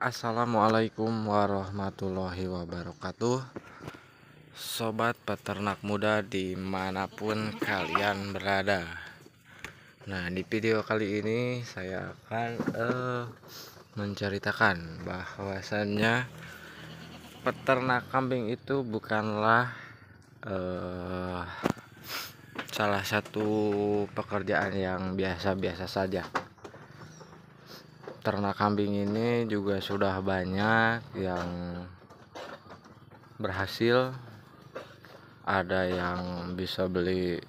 Assalamualaikum warahmatullahi wabarakatuh Sobat peternak muda dimanapun kalian berada Nah di video kali ini saya akan uh, menceritakan bahwasannya Peternak kambing itu bukanlah uh, salah satu pekerjaan yang biasa-biasa saja ternak kambing ini juga sudah banyak yang berhasil ada yang bisa beli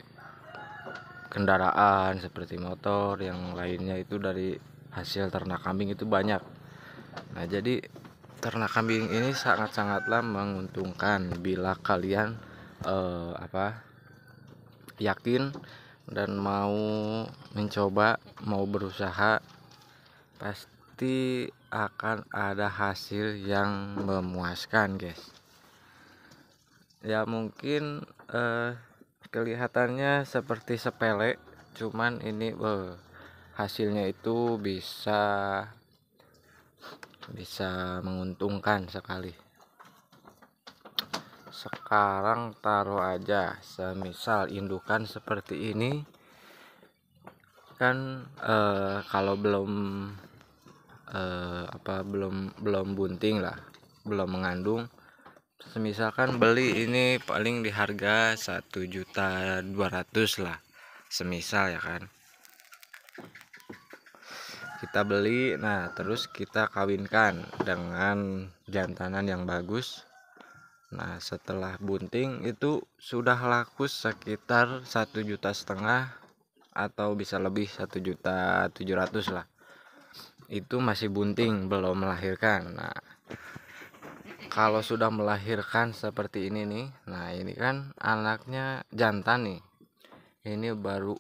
kendaraan seperti motor yang lainnya itu dari hasil ternak kambing itu banyak nah jadi ternak kambing ini sangat-sangatlah menguntungkan bila kalian eh, apa yakin dan mau mencoba mau berusaha pasti akan ada hasil yang memuaskan guys ya mungkin eh, kelihatannya seperti sepele cuman ini eh, hasilnya itu bisa bisa menguntungkan sekali sekarang taruh aja semisal indukan seperti ini kan eh, kalau belum uh, apa belum belum bunting lah belum mengandung semisalkan beli ini paling di harga satu juta dua ratus lah semisal ya kan kita beli nah terus kita kawinkan dengan jantanan yang bagus nah setelah bunting itu sudah laku sekitar satu juta setengah atau bisa lebih satu juta tujuh ratus lah itu masih bunting belum melahirkan nah kalau sudah melahirkan seperti ini nih nah ini kan anaknya jantan nih ini baru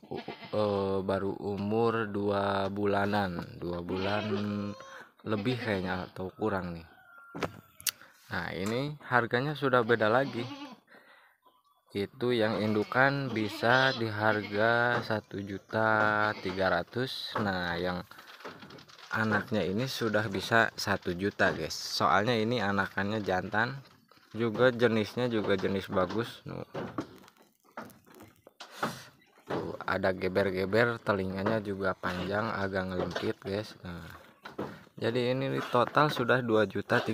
uh, baru umur dua bulanan dua bulan lebih kayaknya atau kurang nih nah ini harganya sudah beda lagi itu yang indukan bisa di harga satu juta tiga ratus nah yang anaknya ini sudah bisa satu juta guys soalnya ini anakannya jantan juga jenisnya juga jenis bagus tuh ada geber-geber telinganya juga panjang agak ngelempit guys nah jadi ini total sudah 2.300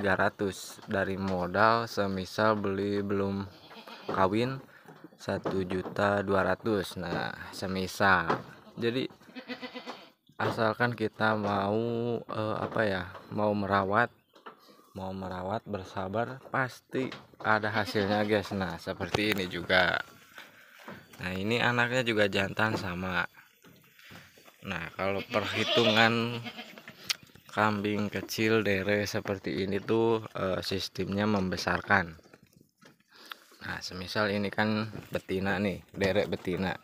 dari modal semisal beli belum kawin 1.200 nah semisal jadi asalkan kita mau uh, apa ya mau merawat mau merawat bersabar pasti ada hasilnya guys nah seperti ini juga nah ini anaknya juga jantan sama nah kalau perhitungan kambing kecil dere seperti ini tuh uh, sistemnya membesarkan nah semisal ini kan betina nih derek betina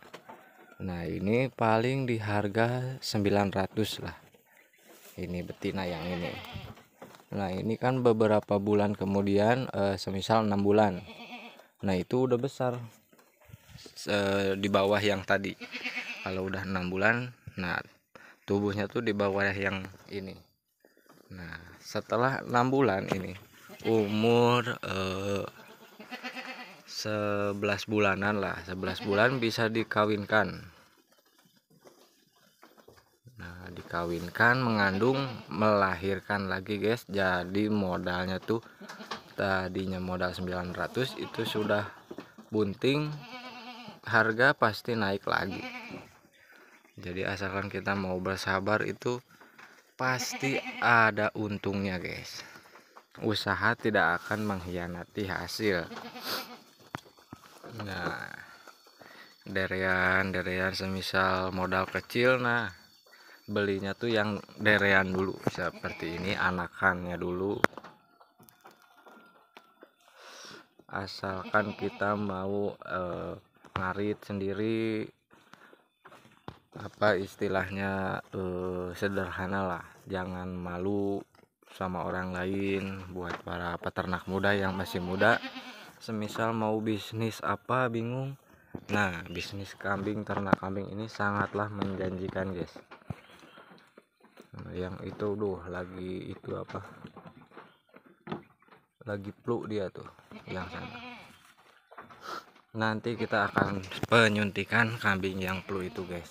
Nah ini paling di harga 900 lah Ini betina yang ini Nah ini kan beberapa bulan kemudian eh, Semisal 6 bulan Nah itu udah besar Di bawah yang tadi Kalau udah 6 bulan Nah tubuhnya tuh di bawah yang ini Nah setelah 6 bulan ini Umur eh, 11 bulanan lah 11 bulan bisa dikawinkan nah dikawinkan mengandung melahirkan lagi guys jadi modalnya tuh tadinya modal 900 itu sudah bunting harga pasti naik lagi jadi asalkan kita mau bersabar itu pasti ada untungnya guys usaha tidak akan mengkhianati hasil nah derian derian semisal modal kecil nah belinya tuh yang derean dulu seperti ini anakannya dulu asalkan kita mau eh, ngarit sendiri apa istilahnya eh, sederhana lah jangan malu sama orang lain buat para peternak muda yang masih muda semisal mau bisnis apa bingung Nah, bisnis kambing ternak kambing ini sangatlah menjanjikan, guys. Nah, yang itu duh lagi itu apa lagi flu dia tuh yang sana nanti kita akan penyuntikan kambing yang flu itu guys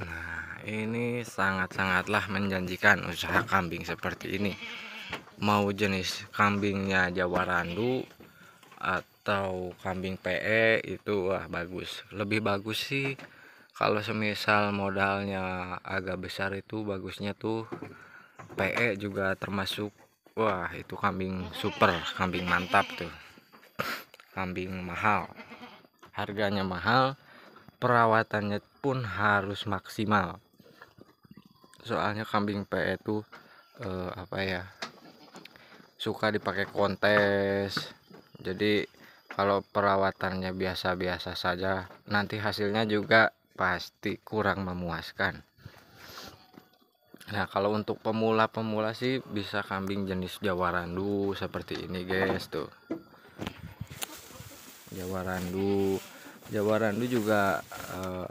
nah ini sangat-sangatlah menjanjikan usaha kambing seperti ini mau jenis kambingnya Jawa Randu atau kambing PE itu wah bagus lebih bagus sih kalau semisal modalnya agak besar itu bagusnya tuh PE juga termasuk wah itu kambing super kambing mantap tuh kambing mahal harganya mahal perawatannya pun harus maksimal soalnya kambing PE itu eh, apa ya suka dipakai kontes jadi kalau perawatannya biasa-biasa saja nanti hasilnya juga pasti kurang memuaskan nah kalau untuk pemula-pemula sih bisa kambing jenis Jawarandu seperti ini guys tuh Jawarandu, Jawarandu juga eh,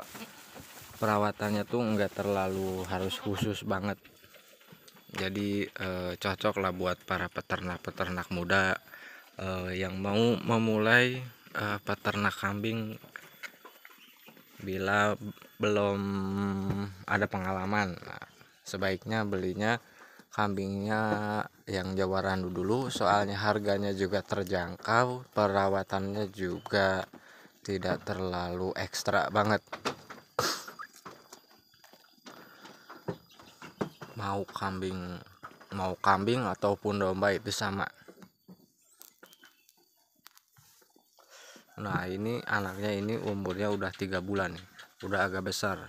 perawatannya tuh nggak terlalu harus khusus banget jadi eh, cocok lah buat para peternak-peternak muda eh, yang mau memulai eh, peternak kambing bila belum ada pengalaman nah, sebaiknya belinya kambingnya yang Jawa Randu dulu soalnya harganya juga terjangkau perawatannya juga tidak terlalu ekstra banget mau kambing mau kambing ataupun domba itu sama nah ini anaknya ini umurnya udah tiga bulan udah agak besar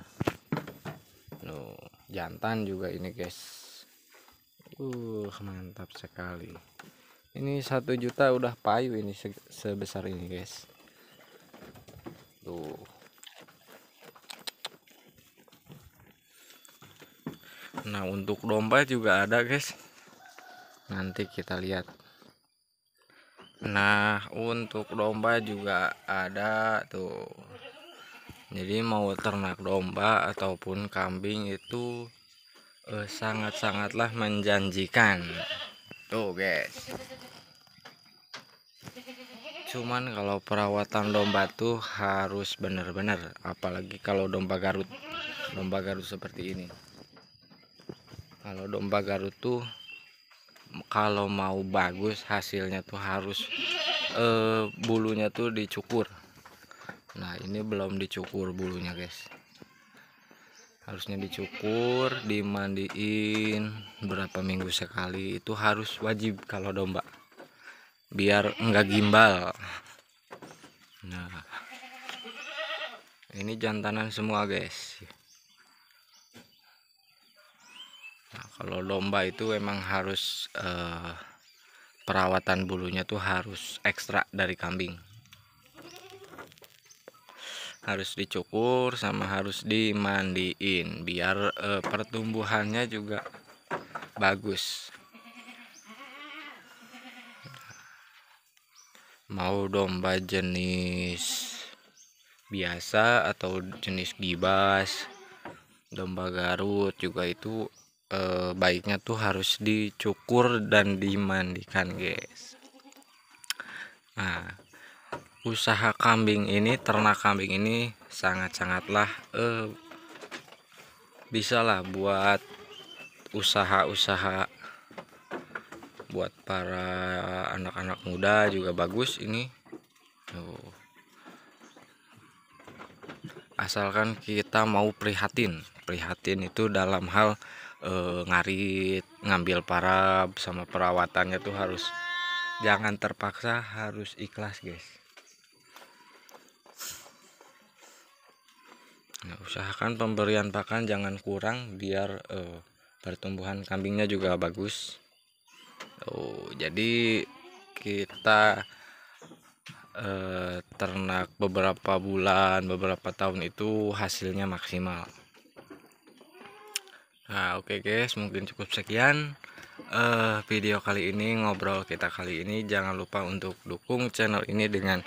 nuh jantan juga ini guys uh mantap sekali ini satu juta udah payu ini sebesar ini guys tuh nah untuk domba juga ada guys nanti kita lihat Nah, untuk domba juga ada tuh. Jadi mau ternak domba ataupun kambing itu eh, sangat-sangatlah menjanjikan. Tuh, guys. Cuman kalau perawatan domba tuh harus benar-benar, apalagi kalau domba Garut. Domba Garut seperti ini. Kalau domba Garut tuh kalau mau bagus hasilnya tuh harus eh, bulunya tuh dicukur nah ini belum dicukur bulunya guys harusnya dicukur dimandiin berapa minggu sekali itu harus wajib kalau domba biar enggak gimbal nah ini jantanan semua guys kalau domba itu emang harus eh, perawatan bulunya tuh harus ekstra dari kambing harus dicukur sama harus dimandiin biar eh, pertumbuhannya juga bagus mau domba jenis biasa atau jenis gibas domba Garut juga itu e, baiknya tuh harus dicukur dan dimandikan guys nah usaha kambing ini ternak kambing ini sangat-sangatlah e, eh, bisa lah buat usaha-usaha buat para anak-anak muda juga bagus ini tuh asalkan kita mau prihatin prihatin itu dalam hal e, ngarit ngambil parab sama perawatannya tuh harus jangan terpaksa harus ikhlas guys nah, usahakan pemberian pakan jangan kurang biar e, pertumbuhan kambingnya juga bagus oh jadi kita e, ternak beberapa bulan beberapa tahun itu hasilnya maksimal Nah, oke okay guys, mungkin cukup sekian uh, video kali ini, ngobrol kita kali ini. Jangan lupa untuk dukung channel ini dengan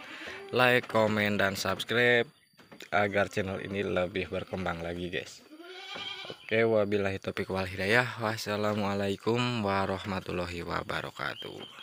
like, comment, dan subscribe agar channel ini lebih berkembang lagi, guys. Oke, okay, wabillahi topik wal hidayah. Wassalamualaikum warahmatullahi wabarakatuh.